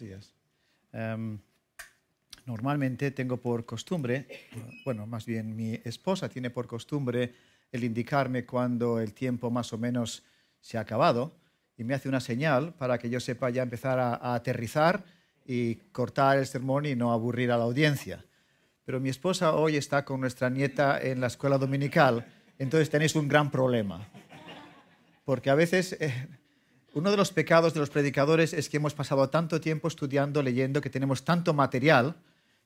días. Em, normalmente tengo por costumbre, bueno, más bien mi esposa tiene por costumbre el indicarme cuando el tiempo más o menos se ha acabado y me hace una señal para que yo sepa ya empezar a, aterrizar y cortar el sermón y no aburrir a la audiencia. Pero mi esposa hoy está con nuestra nieta en la escuela dominical, entonces tenéis un gran problema. Porque a veces eh, uno de los pecados de los predicadores es que hemos pasado tanto tiempo estudiando, leyendo, que tenemos tanto material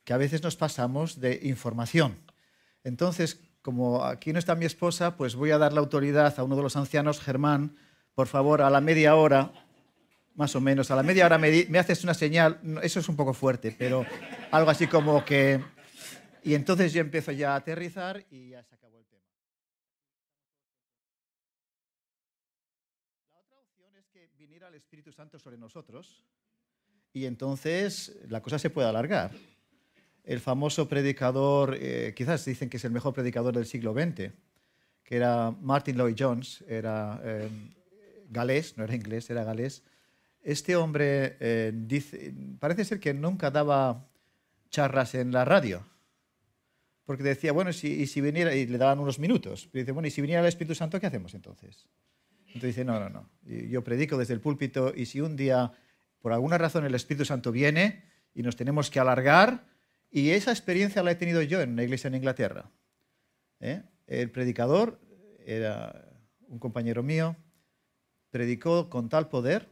que a veces nos pasamos de información. Entonces, como aquí no está mi esposa, pues voy a dar la autoridad a uno de los ancianos, Germán, por favor, a la media hora, más o menos, a la media hora me, haces una señal, eso es un poco fuerte, pero algo así como que... Y entonces yo empiezo ya a aterrizar y ya se acabó el tema. viniera Espíritu Santo sobre nosotros y entonces la cosa se puede alargar. El famoso predicador, eh, quizás dicen que es el mejor predicador del siglo XX, que era Martin Lloyd Jones, era eh, galés, no era inglés, era galés. Este hombre eh, parece ser que nunca daba charlas en la radio, porque decía, bueno, si, y si viniera, y le daban unos minutos, y dice, bueno, y si viniera el Espíritu Santo, ¿qué hacemos entonces? Entonces dice, no, no, no, yo predico desde el púlpito y si un día, por alguna razón, el Espíritu Santo viene y nos tenemos que alargar, y esa experiencia la he tenido yo en una iglesia en Inglaterra. ¿eh? El predicador era un compañero mío, predicó con tal poder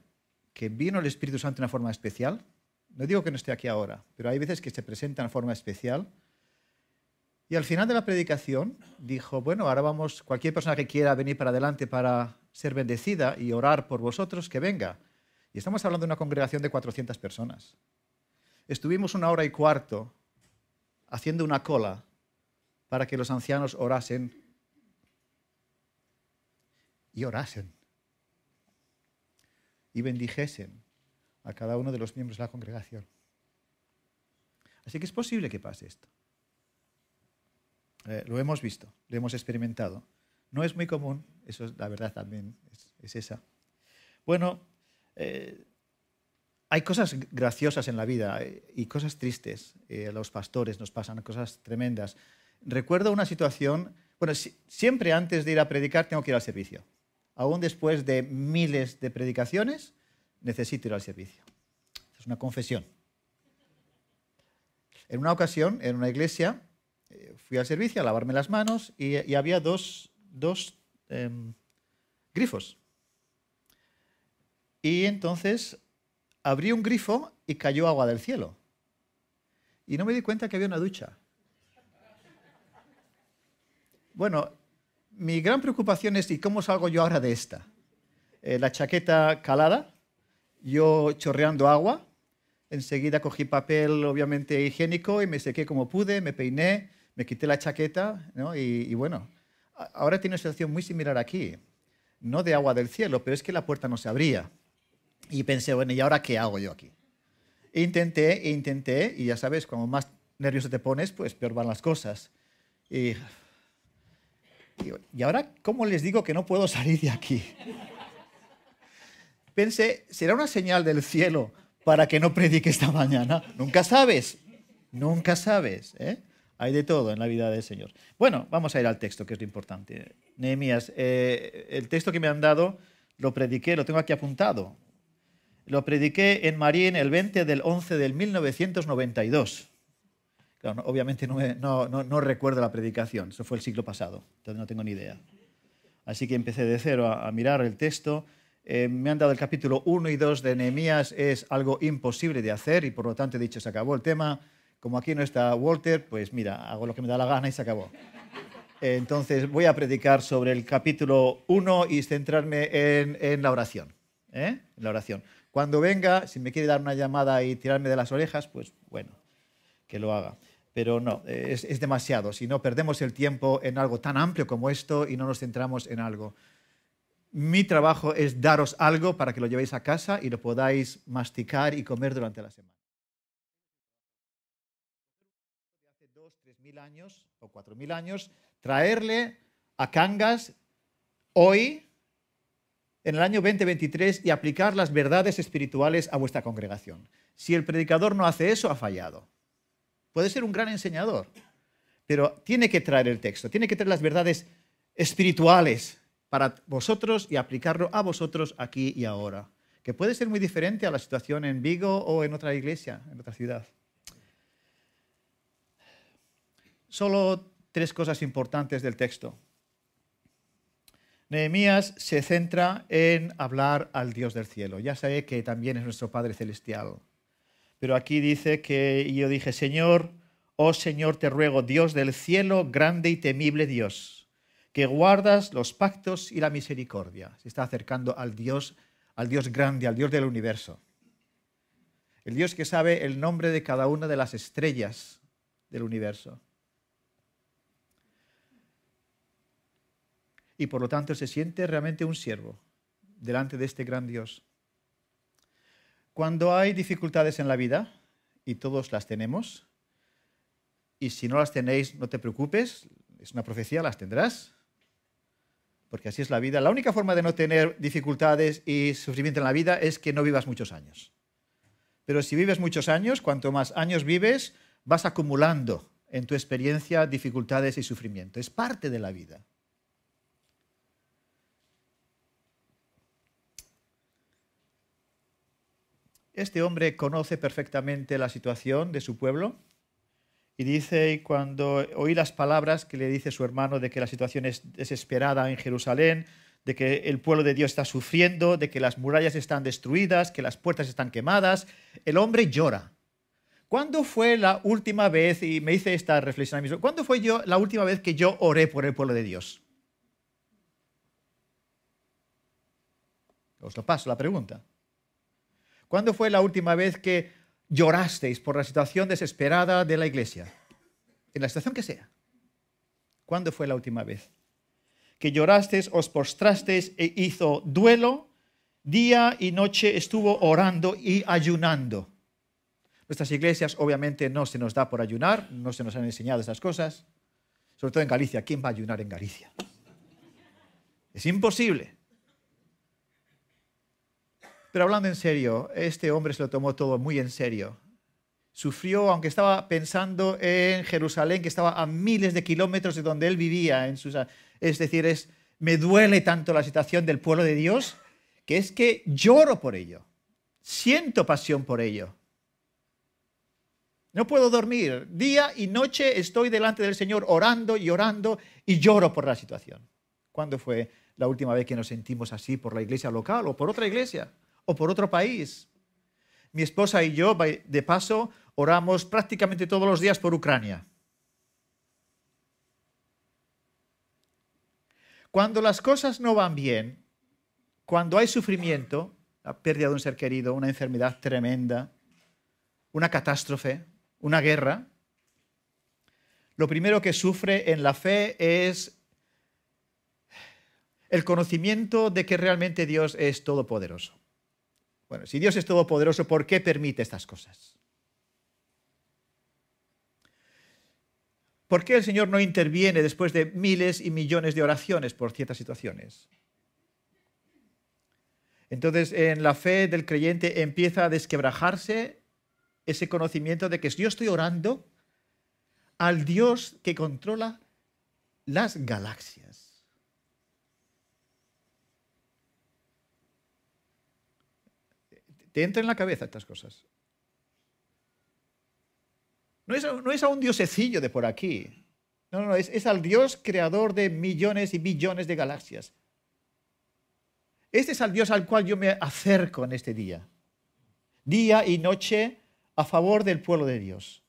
que vino el Espíritu Santo de una forma especial. No digo que no esté aquí ahora, pero hay veces que se presenta de una forma especial. Y al final de la predicación dijo, bueno, ahora vamos, cualquier persona que quiera venir para adelante para ser bendecida y orar por vosotros, que venga. Y estamos hablando de una congregación de 400 personas. Estuvimos una hora y cuarto haciendo una cola para que los ancianos orasen y orasen y bendijesen a cada uno de los miembros de la congregación. Así que es posible que pase esto. Eh, lo hemos visto, lo hemos experimentado. No es muy común, eso es la verdad también, es, esa. Bueno, eh, hay cosas graciosas en la vida eh, y cosas tristes. Eh, los pastores nos pasan cosas tremendas. Recuerdo una situación, bueno, siempre antes de ir a predicar tengo que ir al servicio. Aún después de miles de predicaciones, necesito ir al servicio. Es una confesión. En una ocasión, en una iglesia, fui al servicio a lavarme las manos y había dos dos em, grifos. Y entonces abrí un grifo y cayó agua del cielo. Y no me di cuenta que había una ducha. Bueno, mi gran preocupación es, ¿y cómo salgo yo ahora de esta? Eh, la chaqueta calada, yo chorreando agua, enseguida cogí papel, obviamente, higiénico y me sequé como pude, me peiné, me quité la chaqueta ¿no? y bueno, ahora tiene una situación muy similar aquí, no de agua del cielo, pero es que la puerta no se abría. Y pensé, bueno, ¿y ahora qué hago yo aquí? intenté, intenté, y ya sabes, cuando más nervioso te pones, pues peor van las cosas. Y, y ahora, ¿cómo les digo que no puedo salir de aquí? Pensé, ¿será una señal del cielo para que no predique esta mañana? Nunca sabes, nunca sabes. ¿eh? Hay de todo en la vida del Señor. Bueno, vamos a ir al texto, que es lo importante. Nehemías, eh, el texto que me han dado lo prediqué, lo tengo aquí apuntado. Lo prediqué en Marín el 20 del 11 del 1992. Claro, obviamente no, no, recuerdo la predicación, eso fue el siglo pasado, entonces no tengo ni idea. Así que empecé de cero a, mirar el texto. Eh, me han dado el capítulo 1 y 2 de Nehemías, es algo imposible de hacer y por lo tanto he dicho, se acabó el tema, como aquí no está Walter, pues mira, hago lo que me da la gana y se acabó. Entonces voy a predicar sobre el capítulo 1 y centrarme en, la oración. ¿eh? En la oración. Cuando venga, si me quiere dar una llamada y tirarme de las orejas, pues bueno, que lo haga. Pero no, es demasiado. Si no, perdemos el tiempo en algo tan amplio como esto y no nos centramos en algo. Mi trabajo es daros algo para que lo llevéis a casa y lo podáis masticar y comer durante la semana. años o 4.000 años, traerle a Cangas hoy, en el año 2023, y aplicar las verdades espirituales a vuestra congregación. Si el predicador no hace eso, ha fallado. Puede ser un gran enseñador, pero tiene que traer el texto, tiene que traer las verdades espirituales para vosotros y aplicarlo a vosotros aquí y ahora, que puede ser muy diferente a la situación en Vigo o en otra iglesia, en otra ciudad. Solo tres cosas importantes del texto. Nehemías se centra en hablar al Dios del cielo. Ya sabe que también es nuestro Padre Celestial. Pero aquí dice que yo dije, Señor, oh Señor, te ruego, Dios del cielo, grande y temible Dios, que guardas los pactos y la misericordia. Se está acercando al Dios, al Dios grande, al Dios del universo. El Dios que sabe el nombre de cada una de las estrellas del universo y por lo tanto se siente realmente un siervo delante de este gran Dios. Cuando hay dificultades en la vida, y todos las tenemos, y si no las tenéis, no te preocupes, es una profecía, las tendrás, porque así es la vida. La única forma de no tener dificultades y sufrimiento en la vida es que no vivas muchos años. Pero si vives muchos años, cuanto más años vives, vas acumulando en tu experiencia dificultades y sufrimiento. Es parte de la vida. Este hombre conoce perfectamente la situación de su pueblo y dice, y cuando oí las palabras que le dice su hermano de que la situación es desesperada en Jerusalén, de que el pueblo de Dios está sufriendo, de que las murallas están destruidas, que las puertas están quemadas, el hombre llora. ¿Cuándo fue la última vez, y me hice esta reflexión a mí mismo, ¿cuándo fue yo, la última vez que yo oré por el pueblo de Dios? Os lo paso la pregunta. ¿Cuándo fue la última vez que llorasteis por la situación desesperada de la iglesia? En la situación que sea. ¿Cuándo fue la última vez? Que llorasteis, os postrasteis e hizo duelo, día y noche estuvo orando y ayunando. Nuestras iglesias obviamente no se nos da por ayunar, no se nos han enseñado esas cosas, sobre todo en Galicia. ¿Quién va a ayunar en Galicia? Es imposible. Pero hablando en serio, este hombre se lo tomó todo muy en serio. Sufrió, aunque estaba pensando en Jerusalén, que estaba a miles de kilómetros de donde él vivía. En sus, es decir, es, me duele tanto la situación del pueblo de Dios, que es que lloro por ello. Siento pasión por ello. No puedo dormir. Día y noche estoy delante del Señor orando y orando y lloro por la situación. ¿Cuándo fue la última vez que nos sentimos así por la iglesia local o por otra iglesia? o por otro país. Mi esposa y yo, de paso, oramos prácticamente todos los días por Ucrania. Cuando las cosas no van bien, cuando hay sufrimiento, la pérdida de un ser querido, una enfermedad tremenda, una catástrofe, una guerra, lo primero que sufre en la fe es el conocimiento de que realmente Dios es todopoderoso. Bueno, si Dios es todopoderoso, ¿por qué permite estas cosas? ¿Por qué el Señor no interviene después de miles y millones de oraciones por ciertas situaciones? Entonces, en la fe del creyente empieza a desquebrajarse ese conocimiento de que yo estoy orando al Dios que controla las galaxias. te entra en la cabeza estas cosas. No es, a un diosecillo de por aquí. No, no, no, es, al Dios creador de millones y billones de galaxias. Este es al Dios al cual yo me acerco en este día. Día y noche a favor del pueblo de Dios.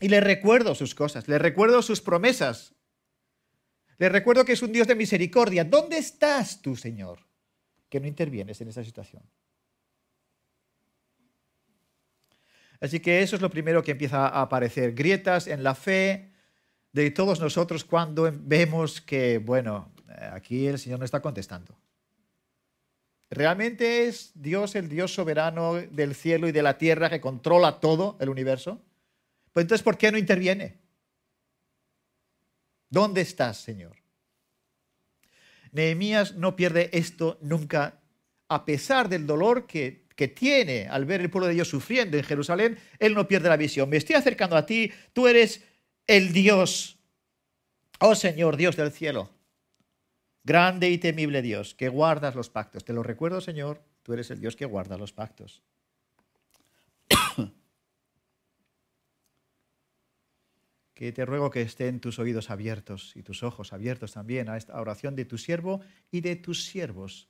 Y le recuerdo sus cosas, le recuerdo sus promesas. Le recuerdo que es un Dios de misericordia. ¿Dónde estás tú, Señor? Que no intervienes en esa situación. Así que eso es lo primero que empieza a aparecer, grietas en la fe de todos nosotros cuando vemos que, bueno, eh, aquí el Señor no está contestando. ¿Realmente es Dios el Dios soberano del cielo y de la tierra que controla todo el universo? Pues entonces, ¿por qué no interviene? ¿Dónde estás, Señor? Nehemías no pierde esto nunca, a pesar del dolor que que tiene al ver el pueblo de Dios sufriendo en Jerusalén, él no pierde la visión. Me estoy acercando a ti, tú eres el Dios, oh Señor, Dios del cielo, grande y temible Dios, que guardas los pactos. Te lo recuerdo, Señor, tú eres el Dios que guarda los pactos. que te ruego que estén tus oídos abiertos y tus ojos abiertos también a esta oración de tu siervo y de tus siervos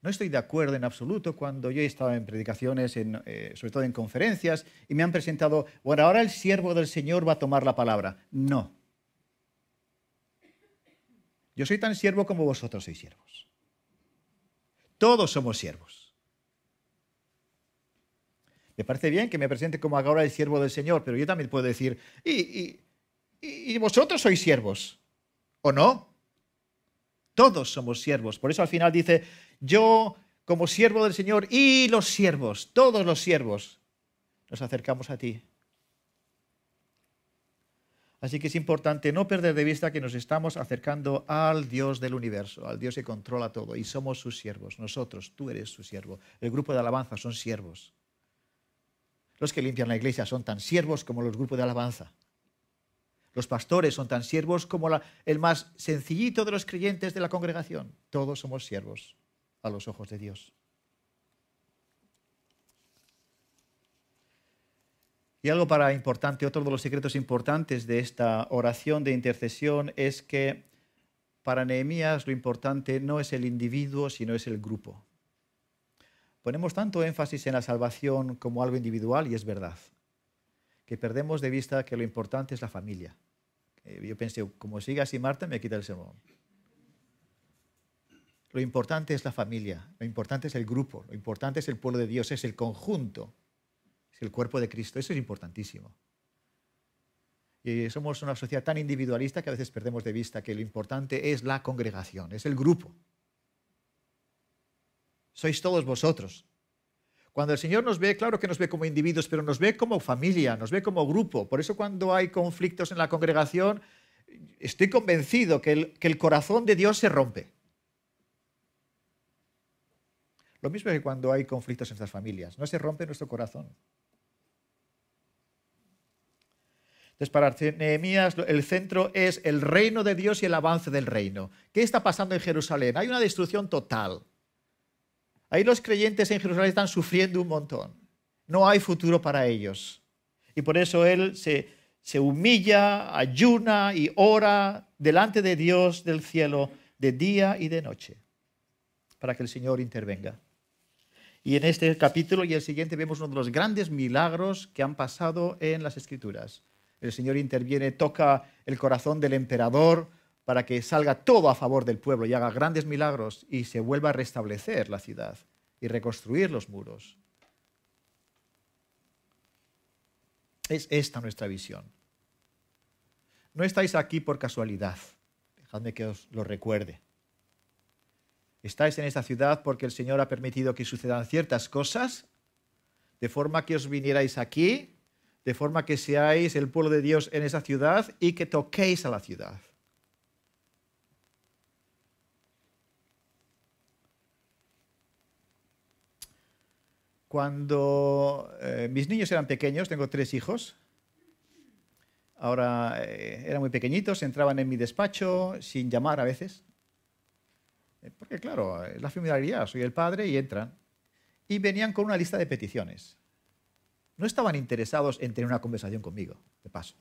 no estoy de acuerdo en absoluto cuando yo he estado en predicaciones, eh, sobre todo en conferencias, y me han presentado, bueno, ahora el siervo del Señor va a tomar la palabra. No. Yo soy tan siervo como vosotros sois siervos. Todos somos siervos. Me parece bien que me presente como ahora el siervo del Señor, pero yo también puedo decir, y, y vosotros sois siervos, ¿o no? Todos somos siervos. Por eso al final dice, yo como siervo del Señor y los siervos, todos los siervos, nos acercamos a ti. Así que es importante no perder de vista que nos estamos acercando al Dios del universo, al Dios que controla todo, y somos sus siervos, nosotros, tú eres su siervo, el grupo de alabanza son siervos. Los que limpian la iglesia son tan siervos como los grupos de alabanza. Los pastores son tan siervos como el más sencillito de los creyentes de la congregación. Todos somos siervos los ojos de Dios. Y algo para importante, otro de los secretos importantes de esta oración de intercesión es que para Nehemías lo importante no es el individuo, sino es el grupo. Ponemos tanto énfasis en la salvación como algo individual y es verdad, que perdemos de vista que lo importante es la familia. Eh, yo pensé, como siga así Marta, me quita el sermón. Lo importante es la familia, lo importante es el grupo, lo importante es el pueblo de Dios, es el conjunto, es el cuerpo de Cristo. Eso es importantísimo. Y somos una sociedad tan individualista que a veces perdemos de vista que lo importante es la congregación, es el grupo. Sois todos vosotros. Cuando el Señor nos ve, claro que nos ve como individuos, pero nos ve como familia, nos ve como grupo. Por eso cuando hay conflictos en la congregación, estoy convencido que el, corazón de Dios se rompe. Lo mismo que cuando hay conflictos en nuestras familias, no se rompe nuestro corazón. Entonces, para Nehemías, el centro es el reino de Dios y el avance del reino. ¿Qué está pasando en Jerusalén? Hay una destrucción total. Ahí los creyentes en Jerusalén están sufriendo un montón. No hay futuro para ellos. Y por eso él se humilla, ayuna y ora delante de Dios del cielo de día y de noche para que el Señor intervenga. Y en este capítulo y el siguiente vemos uno de los grandes milagros que han pasado en las Escrituras. El Señor interviene, toca el corazón del emperador para que salga todo a favor del pueblo y haga grandes milagros y se vuelva a restablecer la ciudad y reconstruir los muros. Es esta nuestra visión. No estáis aquí por casualidad. Dejadme que os lo recuerde. Estáis en esta ciudad porque el Señor ha permitido que sucedan ciertas cosas, de forma que os vinierais aquí, de forma que seáis el pueblo de Dios en esa ciudad y que toquéis a la ciudad. Cuando eh, mis niños eran pequeños, tengo tres hijos, ahora eh, eran muy pequeñitos, entraban en mi despacho sin llamar a veces, eh, porque claro, la familiaridad, soy el padre y entran. Y venían con una lista de peticiones. No estaban interesados en tener una conversación conmigo, de paso.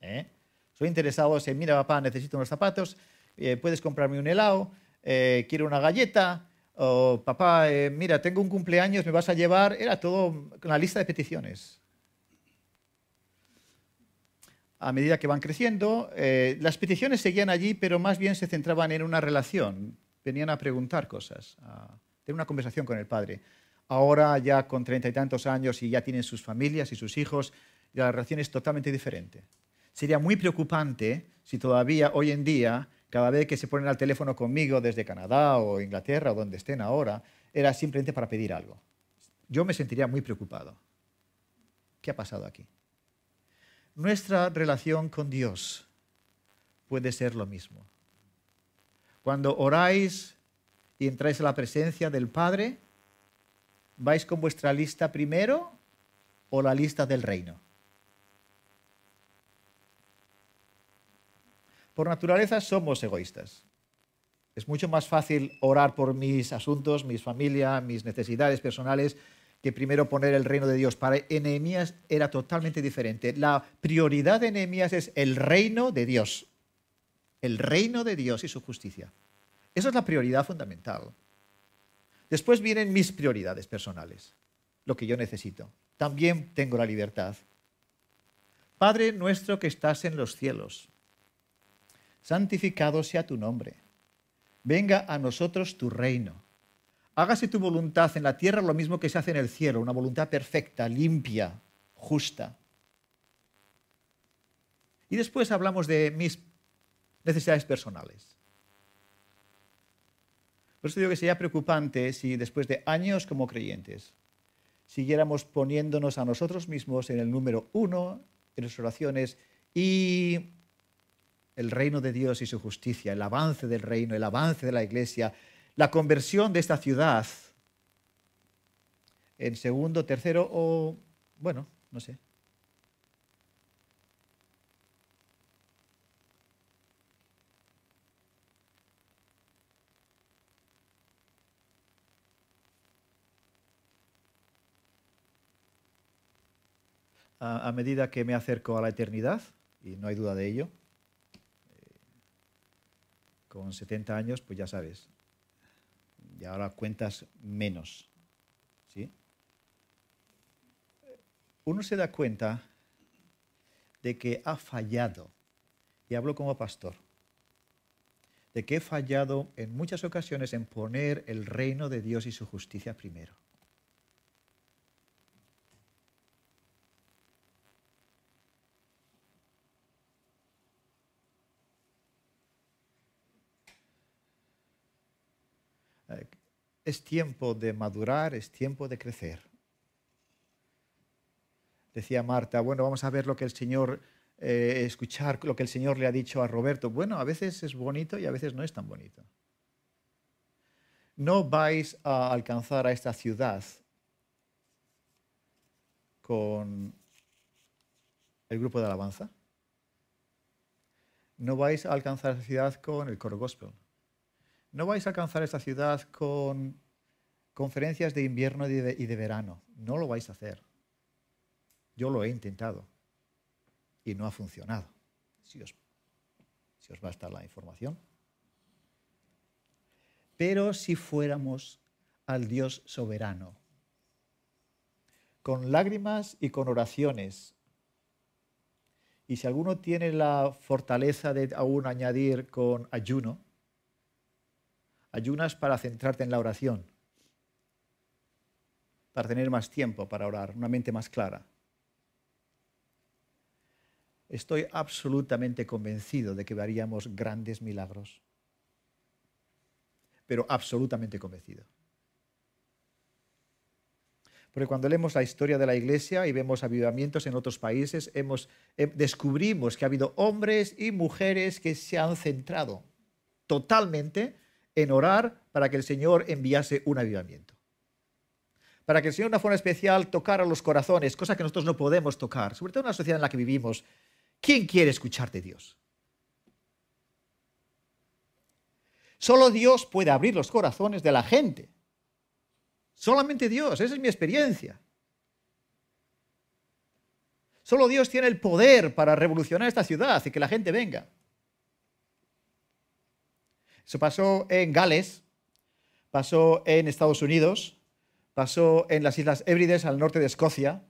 ¿Eh? Soy interesados en, mira papá, necesito unos zapatos, eh, puedes comprarme un helado, eh, quiero una galleta, o papá, mira, tengo un cumpleaños, me vas a llevar. Era todo con una lista de peticiones. A medida que van creciendo, las peticiones seguían allí, pero más bien se centraban en una relación venían a preguntar cosas, a tener una conversación con el padre. Ahora ya con treinta y tantos años y ya tienen sus familias y sus hijos, la relación es totalmente diferente. Sería muy preocupante si todavía hoy en día, cada vez que se ponen al teléfono conmigo desde Canadá o Inglaterra o donde estén ahora, era simplemente para pedir algo. Yo me sentiría muy preocupado. ¿Qué ha pasado aquí? Nuestra relación con Dios puede ser lo mismo. Cuando oráis y entráis a la presencia del Padre, ¿vais con vuestra lista primero o la lista del reino? Por naturaleza somos egoístas. Es mucho más fácil orar por mis asuntos, mis familias, mis necesidades personales, que primero poner el reino de Dios. Para Enemías era totalmente diferente. La prioridad de Enemías es el reino de Dios el reino de Dios y su justicia. Esa es la prioridad fundamental. Después vienen mis prioridades personales, lo que yo necesito. También tengo la libertad. Padre nuestro que estás en los cielos, santificado sea tu nombre. Venga a nosotros tu reino. Hágase tu voluntad en la tierra lo mismo que se hace en el cielo, una voluntad perfecta, limpia, justa. Y después hablamos de mis necesidades personales. Por eso digo que sería preocupante si después de años como creyentes siguiéramos poniéndonos a nosotros mismos en el número uno en nuestras oraciones y el reino de Dios y su justicia, el avance del reino, el avance de la iglesia, la conversión de esta ciudad en segundo, tercero o, bueno, no sé, a, medida que me acerco a la eternidad, y no hay duda de ello, eh, con 70 años, pues ya sabes, y ahora cuentas menos. ¿sí? Uno se da cuenta de que ha fallado, y hablo como pastor, de que he fallado en muchas ocasiones en poner el reino de Dios y su justicia primero. es tiempo de madurar, es tiempo de crecer. Decía Marta, bueno, vamos a ver lo que el Señor, eh, escuchar lo que el Señor le ha dicho a Roberto. Bueno, a veces es bonito y a veces no es tan bonito. No vais a alcanzar a esta ciudad con el grupo de alabanza. No vais a alcanzar a esta ciudad con el coro gospel no vais a alcanzar esta ciudad con conferencias de invierno y de, verano. No lo vais a hacer. Yo lo he intentado y no ha funcionado. Si os, si os basta la información. Pero si fuéramos al Dios soberano, con lágrimas y con oraciones, y si alguno tiene la fortaleza de aún añadir con ayuno, Ayunas para centrarte en la oración, para tener más tiempo para orar, una mente más clara. Estoy absolutamente convencido de que veríamos grandes milagros, pero absolutamente convencido. Porque cuando leemos la historia de la Iglesia y vemos avivamientos en otros países, hemos, eh, descubrimos que ha habido hombres y mujeres que se han centrado totalmente en orar para que el Señor enviase un avivamiento. Para que el Señor de una forma especial tocara los corazones, cosa que nosotros no podemos tocar, sobre todo en la sociedad en la que vivimos. ¿Quién quiere escucharte Dios? Solo Dios puede abrir los corazones de la gente. Solamente Dios, esa es mi experiencia. Solo Dios tiene el poder para revolucionar esta ciudad y que la gente venga. Eso pasó en Gales, pasó en Estados Unidos, pasó en las Islas Hébrides al norte de Escocia,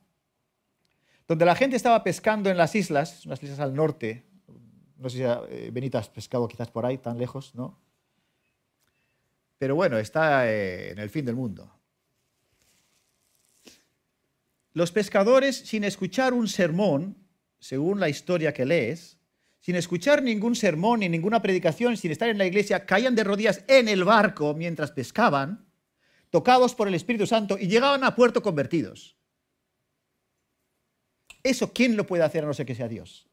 donde la gente estaba pescando en las islas, unas islas al norte, no sé si eh, Benita has pescado quizás por ahí, tan lejos, ¿no? Pero bueno, está eh, en el fin del mundo. Los pescadores, sin escuchar un sermón, según la historia que lees, sin escuchar ningún sermón ni ninguna predicación, sin estar en la iglesia, caían de rodillas en el barco mientras pescaban, tocados por el Espíritu Santo, y llegaban a puerto convertidos. Eso, ¿quién lo puede hacer a no ser que sea Dios?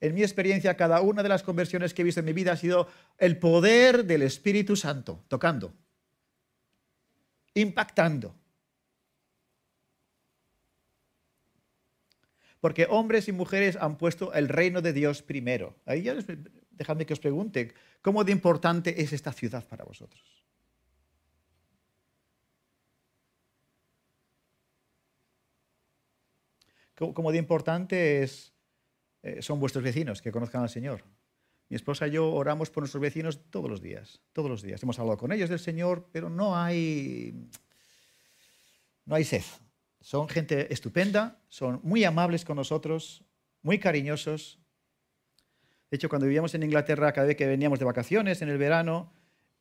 En mi experiencia, cada una de las conversiones que he visto en mi vida ha sido el poder del Espíritu Santo, tocando, impactando porque hombres y mujeres han puesto el reino de Dios primero. Ahí ya dejadme que os pregunte, ¿cómo de importante es esta ciudad para vosotros? ¿Cómo de importante eh, son vuestros vecinos que conozcan al Señor? Mi esposa y yo oramos por nuestros vecinos todos los días, todos los días. Hemos hablado con ellos del Señor, pero no hay, no hay sed, son gente estupenda, son muy amables con nosotros, muy cariñosos. De hecho, cuando vivíamos en Inglaterra, cada vez que veníamos de vacaciones en el verano,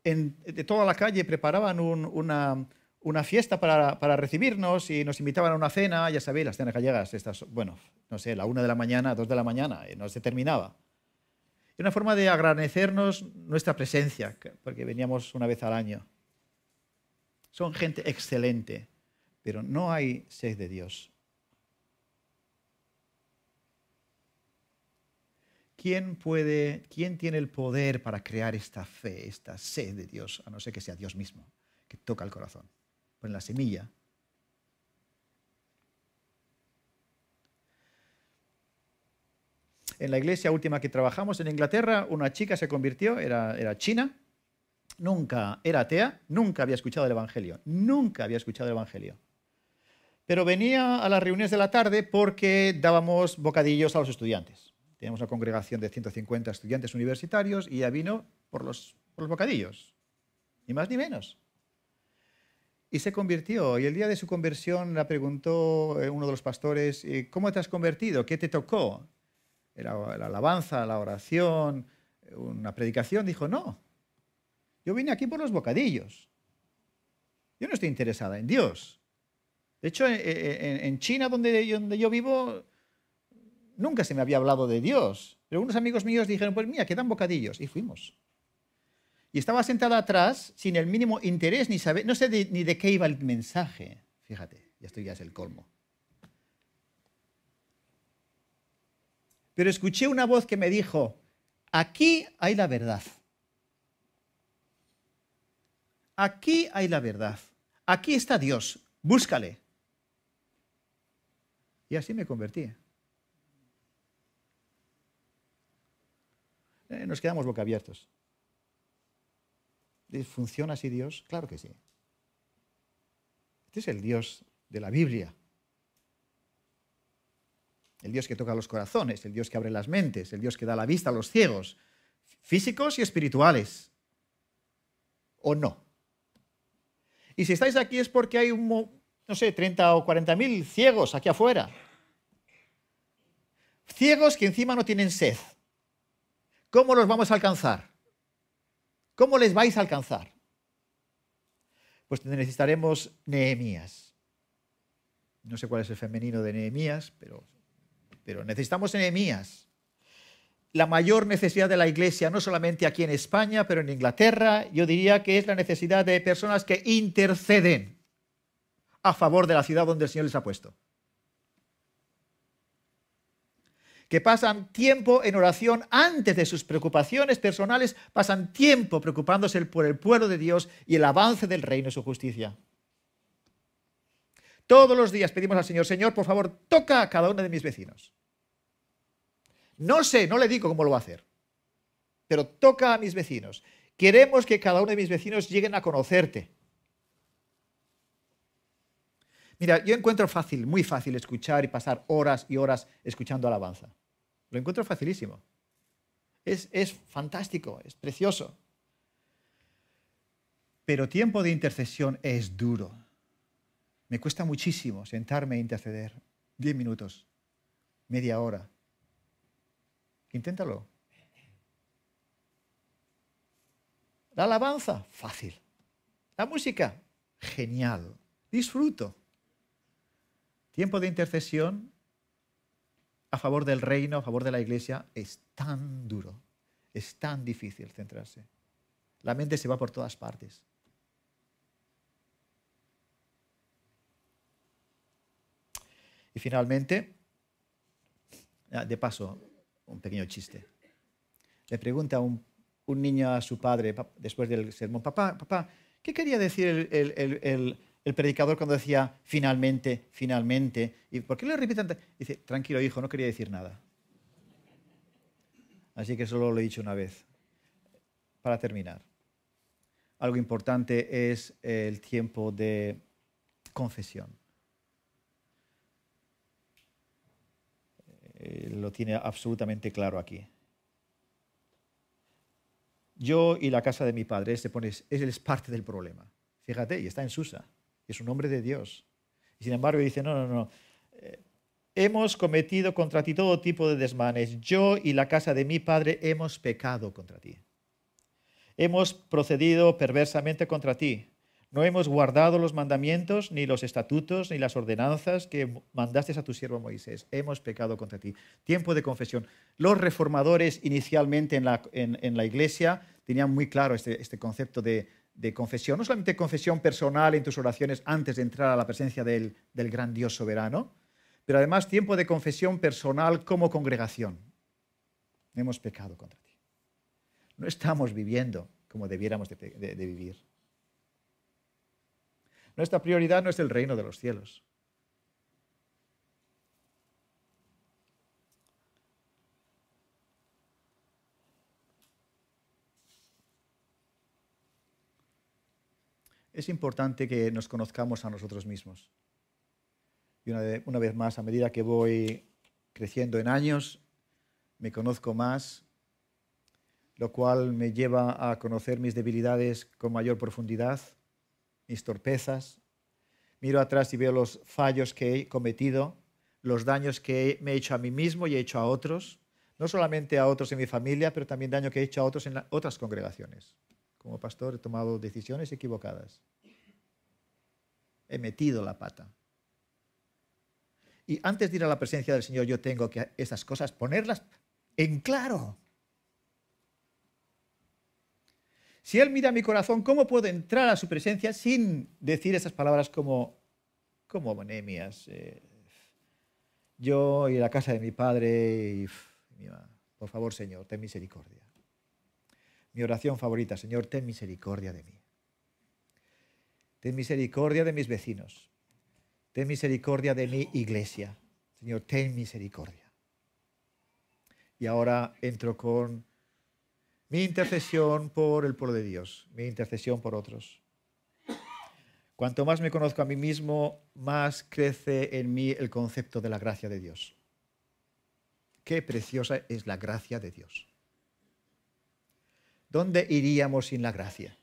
de toda la calle preparaban una, fiesta para, recibirnos y nos invitaban a una cena, ya sabéis, las cenas gallegas, estas, bueno, no sé, la una de la mañana, dos de la mañana, y eh, no se terminaba. Era una forma de agradecernos nuestra presencia, porque veníamos una vez al año. Son gente excelente pero no hay sed de Dios. ¿Quién tiene el poder para crear esta fe, esta sed de Dios, a no ser que sea Dios mismo, que toca el corazón, Pues la semilla? En la iglesia última que trabajamos en Inglaterra, una chica se convirtió, era, era china, nunca era atea, nunca había escuchado el Evangelio, nunca había escuchado el Evangelio pero venía a las reuniones de la tarde porque dábamos bocadillos a los estudiantes. Teníamos una congregación de 150 estudiantes universitarios y ya vino por los, bocadillos, ni más ni menos. Y se convirtió, y el día de su conversión la preguntó eh, uno de los pastores, eh, ¿cómo te has convertido? ¿Qué te tocó? Era la alabanza, la oración, eh, una predicación. Dijo, no, yo vine aquí por los bocadillos. Yo no estoy interesada en Dios. De hecho, eh, eh, eh, en, China, donde yo, donde yo vivo, nunca se me había hablado de Dios. Pero unos amigos míos dijeron, pues mira, quedan bocadillos. Y fuimos. Y estaba sentada atrás sin el mínimo interés ni saber, no sé ni de qué iba el mensaje. Fíjate, ya estoy ya es el colmo. Pero escuché una voz que me dijo, aquí hay la verdad. Aquí hay la verdad. Aquí está Dios. Búscale. Y así me convertí. Eh, nos quedamos boca abiertos. ¿Funciona así Dios? Claro que sí. Este es el Dios de la Biblia. El Dios que toca los corazones, el Dios que abre las mentes, el Dios que da la vista a los ciegos, físicos y espirituales. ¿O no? Y si estáis aquí es porque hay, un, no sé, 30 o 40 mil ciegos aquí afuera. Ciegos que encima no tienen sed. ¿Cómo los vamos a alcanzar? ¿Cómo les vais a alcanzar? Pues necesitaremos Nehemías. No sé cuál es el femenino de Nehemías, pero, pero necesitamos Nehemías. La mayor necesidad de la iglesia, no solamente aquí en España, pero en Inglaterra, yo diría que es la necesidad de personas que interceden a favor de la ciudad donde el Señor les ha puesto. que pasan tiempo en oración antes de sus preocupaciones personales, pasan tiempo preocupándose por el pueblo de Dios y el avance del reino y su justicia. Todos los días pedimos al Señor, Señor, por favor, toca a cada uno de mis vecinos. No sé, no le digo cómo lo va a hacer, pero toca a mis vecinos. Queremos que cada uno de mis vecinos lleguen a conocerte. Mira, yo encuentro fácil, muy fácil escuchar y pasar horas y horas escuchando alabanza. Lo encuentro facilísimo. Es, fantástico, es precioso. Pero tiempo de intercesión es duro. Me cuesta muchísimo sentarme e interceder. Diez minutos, media hora. Inténtalo. La alabanza, fácil. La música, genial. Disfruto. Tiempo de intercesión a favor del reino, a favor de la iglesia, es tan duro, es tan difícil centrarse. La mente se va por todas partes. Y finalmente, ah, de paso, un pequeño chiste. Le pregunta un, un niño a su padre después del sermón, papá, papá, ¿qué quería decir el el predicador cuando decía finalmente, finalmente. ¿Y por qué lo repiten? Dice, tranquilo hijo, no quería decir nada. Así que solo lo he dicho una vez. Para terminar, algo importante es el tiempo de confesión. Eh, lo tiene absolutamente claro aquí. Yo y la casa de mi padre, ese es parte del problema. Fíjate, y está en Susa es un hombre de Dios. Y sin embargo dice, no, no, no, eh, hemos cometido contra ti todo tipo de desmanes. Yo y la casa de mi padre hemos pecado contra ti. Hemos procedido perversamente contra ti. No hemos guardado los mandamientos, ni los estatutos, ni las ordenanzas que mandaste a tu siervo Moisés. Hemos pecado contra ti. Tiempo de confesión. Los reformadores inicialmente en la, iglesia tenían muy claro este, este concepto de, de confesión, no solamente confesión personal en tus oraciones antes de entrar a la presencia del, gran Dios soberano, pero además tiempo de confesión personal como congregación. Hemos pecado contra ti. No estamos viviendo como debiéramos de vivir. Nuestra prioridad no es el reino de los cielos. es importante que nos conozcamos a nosotros mismos. Y una, vez más, a medida que voy creciendo en años, me conozco más, lo cual me lleva a conocer mis debilidades con mayor profundidad, mis torpezas. Miro atrás y veo los fallos que he cometido, los daños que me he hecho a mí mismo y he hecho a otros, no solamente a otros en mi familia, pero también daño que he hecho a otros en otras congregaciones como pastor he tomado decisiones equivocadas. He metido la pata. Y antes de ir a la presencia del Señor, yo tengo que esas cosas ponerlas en claro. Si Él mira mi corazón, ¿cómo puedo entrar a su presencia sin decir esas palabras como, como eh, yo y la casa de mi padre y, mi Por favor, Señor, ten misericordia mi oración favorita, Señor, ten misericordia de mí. Ten misericordia de mis vecinos. Ten misericordia de mi iglesia. Señor, ten misericordia. Y ahora entro con mi intercesión por el pueblo de Dios, mi intercesión por otros. Cuanto más me conozco a mí mismo, más crece en mí el concepto de la gracia de Dios. Qué preciosa es la gracia de Dios. ¿Dónde iríamos sin la gracia?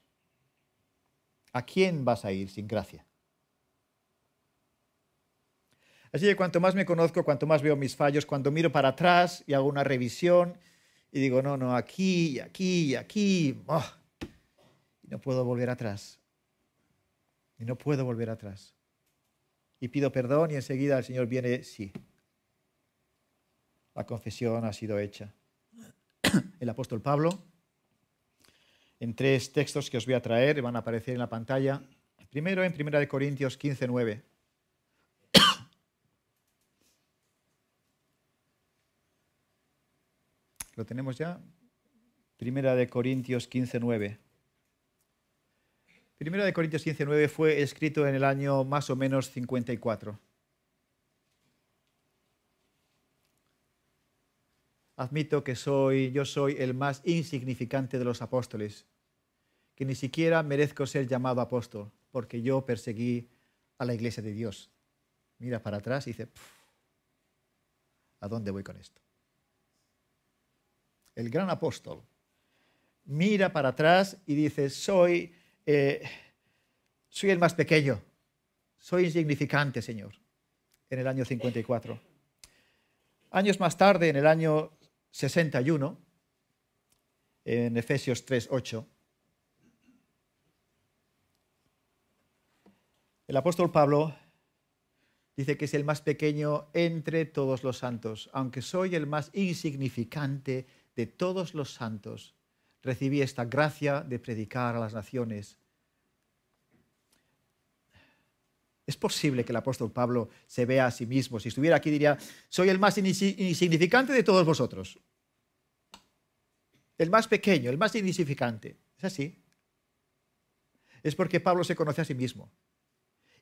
¿A quién vas a ir sin gracia? Así que cuanto más me conozco, cuanto más veo mis fallos, cuando miro para atrás y hago una revisión y digo, no, no, aquí, aquí, aquí, oh, y no puedo volver atrás. Y no puedo volver atrás. Y pido perdón y enseguida el Señor viene, sí. La confesión ha sido hecha. El apóstol Pablo en tres textos que os voy a traer, van a aparecer en la pantalla. Primero en Primera de Corintios 15.9. ¿Lo tenemos ya? Primera de Corintios 15.9. Primera de Corintios 15.9 fue escrito en el año más o menos 54. admito que soy, yo soy el más insignificante de los apóstoles, que ni siquiera merezco ser llamado apóstol, porque yo perseguí a la iglesia de Dios. Mira para atrás y dice, ¿a dónde voy con esto? El gran apóstol mira para atrás y dice, soy, eh, soy el más pequeño, soy insignificante, Señor, en el año 54. Años más tarde, en el año 61, en Efesios 3, 8, el apóstol Pablo dice que es el más pequeño entre todos los santos. Aunque soy el más insignificante de todos los santos, recibí esta gracia de predicar a las naciones ¿Es posible que el apóstol Pablo se vea a sí mismo? Si estuviera aquí diría, soy el más insignificante de todos vosotros. El más pequeño, el más insignificante. ¿Es así? Es porque Pablo se conoce a sí mismo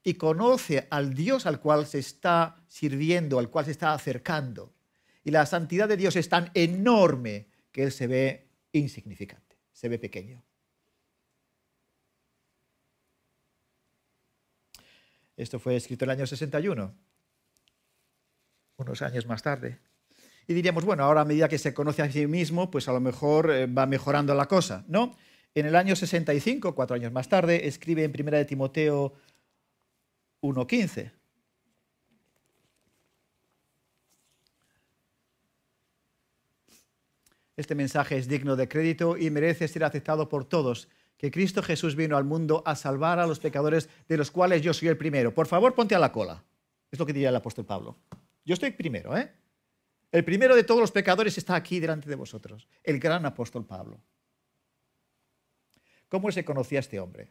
y conoce al Dios al cual se está sirviendo, al cual se está acercando. Y la santidad de Dios es tan enorme que él se ve insignificante, se ve pequeño. Esto fue escrito en el año 61, unos años más tarde. Y diríamos, bueno, ahora a medida que se conoce a sí mismo, pues a lo mejor eh, va mejorando la cosa, ¿no? En el año 65, cuatro años más tarde, escribe en Primera de Timoteo 1.15. Este mensaje es digno de crédito y merece ser aceptado por todos, que Cristo Jesús vino al mundo a salvar a los pecadores, de los cuales yo soy el primero. Por favor, ponte a la cola. Es lo que diría el apóstol Pablo. Yo estoy primero, ¿eh? El primero de todos los pecadores está aquí delante de vosotros, el gran apóstol Pablo. ¿Cómo se conocía este hombre?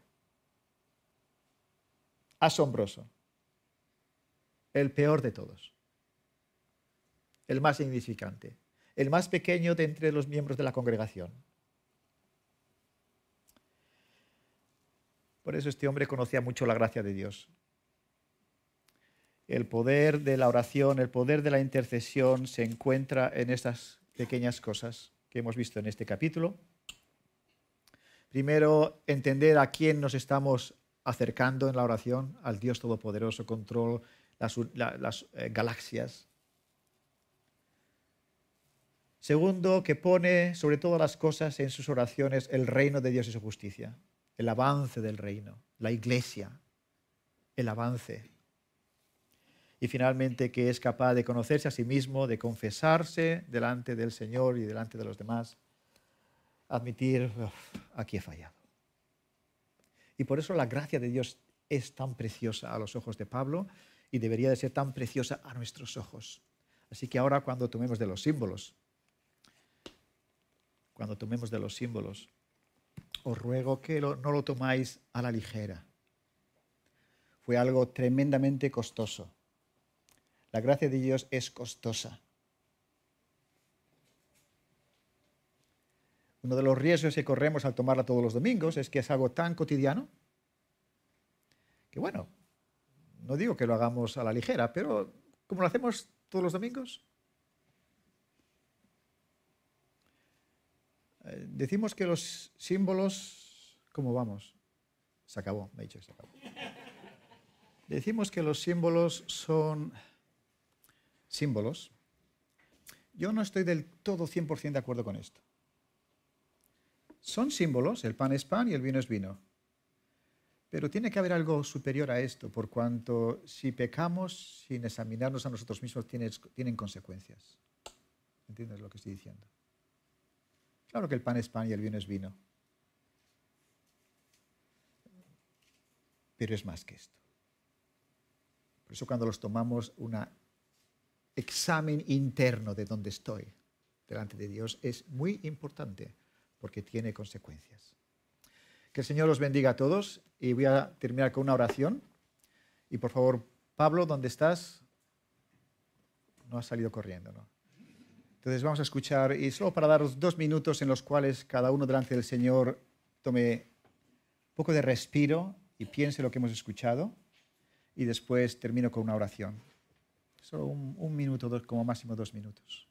Asombroso. El peor de todos. El más insignificante. El más pequeño de entre los miembros de la congregación Por eso este hombre conocía mucho la gracia de Dios. El poder de la oración, el poder de la intercesión se encuentra en estas pequeñas cosas que hemos visto en este capítulo. Primero, entender a quién nos estamos acercando en la oración, al Dios Todopoderoso, control las, eh, galaxias. Segundo, que pone sobre todas las cosas en sus oraciones el reino de Dios y su justicia el avance del reino, la iglesia, el avance. Y finalmente que es capaz de conocerse a sí mismo, de confesarse delante del Señor y delante de los demás, admitir, aquí he fallado. Y por eso la gracia de Dios es tan preciosa a los ojos de Pablo y debería de ser tan preciosa a nuestros ojos. Así que ahora cuando tomemos de los símbolos, cuando tomemos de los símbolos, os ruego que no lo tomáis a la ligera. Fue algo tremendamente costoso. La gracia de Dios es costosa. Uno de los riesgos que corremos al tomarla todos los domingos es que es algo tan cotidiano que, bueno, no digo que lo hagamos a la ligera, pero como lo hacemos todos los domingos, Eh, decimos que los símbolos, ¿cómo vamos? Se acabó, me dicho que se acabó. Decimos que los símbolos son símbolos. Yo no estoy del todo 100% de acuerdo con esto. Son símbolos, el pan es pan y el vino es vino. Pero tiene que haber algo superior a esto, por cuanto si pecamos sin examinarnos a nosotros mismos tienen consecuencias. ¿Entiendes lo que estoy diciendo? Claro que el pan es pan y el vino es vino. Pero es más que esto. Por eso cuando los tomamos un examen interno de dónde estoy delante de Dios es muy importante porque tiene consecuencias. Que el Señor los bendiga a todos y voy a terminar con una oración. Y por favor, Pablo, ¿dónde estás? No has salido corriendo, ¿no? Entonces vamos a escuchar y solo para daros dos minutos en los cuales cada uno delante del Señor tome un poco de respiro y piense lo que hemos escuchado y después termino con una oración. Solo un, minuto, dos, como máximo dos minutos.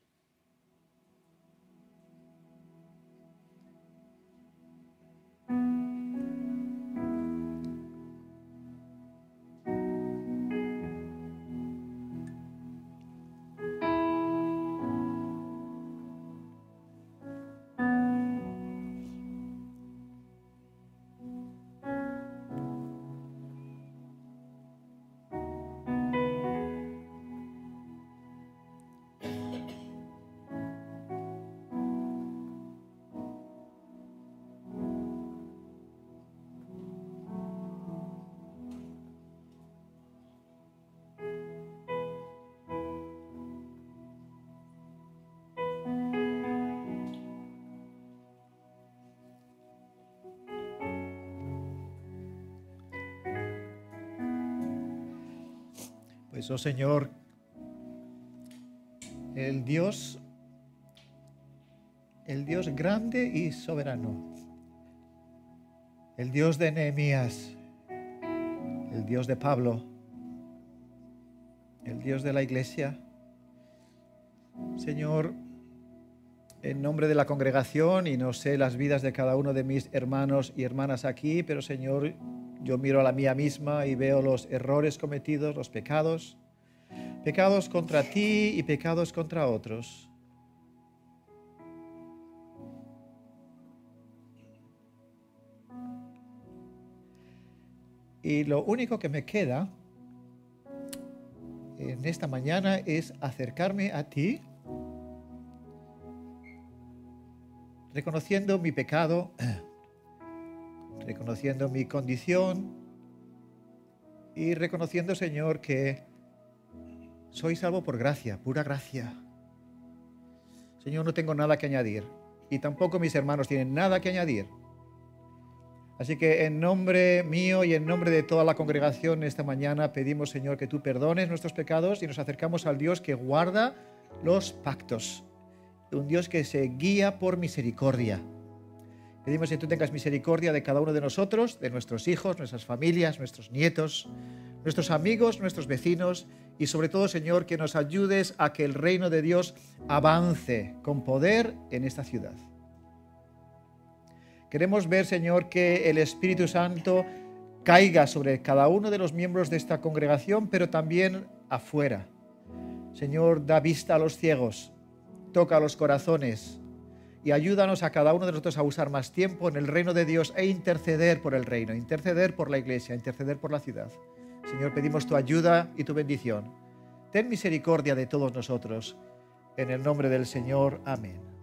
Eso, pues, oh Señor, el Dios, el Dios grande y soberano, el Dios de Nehemías, el Dios de Pablo, el Dios de la iglesia. Señor, en nombre de la congregación y no sé las vidas de cada uno de mis hermanos y hermanas aquí, pero Señor, yo miro a la mía misma y veo los errores cometidos, los pecados, pecados contra ti y pecados contra otros. Y lo único que me queda en esta mañana es acercarme a ti, reconociendo mi pecado, reconociendo mi condición y reconociendo, Señor, que soy salvo por gracia, pura gracia. Señor, no tengo nada que añadir y tampoco mis hermanos tienen nada que añadir. Así que en nombre mío y en nombre de toda la congregación esta mañana pedimos, Señor, que tú perdones nuestros pecados y nos acercamos al Dios que guarda los pactos, un Dios que se guía por misericordia. Pedimos que tú tengas misericordia de cada uno de nosotros, de nuestros hijos, nuestras familias, nuestros nietos, nuestros amigos, nuestros vecinos y sobre todo, Señor, que nos ayudes a que el reino de Dios avance con poder en esta ciudad. Queremos ver, Señor, que el Espíritu Santo caiga sobre cada uno de los miembros de esta congregación, pero también afuera. Señor, da vista a los ciegos, toca los corazones, y ayúdanos a cada uno de nosotros a usar más tiempo en el reino de Dios e interceder por el reino, interceder por la iglesia, interceder por la ciudad. Señor, pedimos tu ayuda y tu bendición. Ten misericordia de todos nosotros. En el nombre del Señor, amén.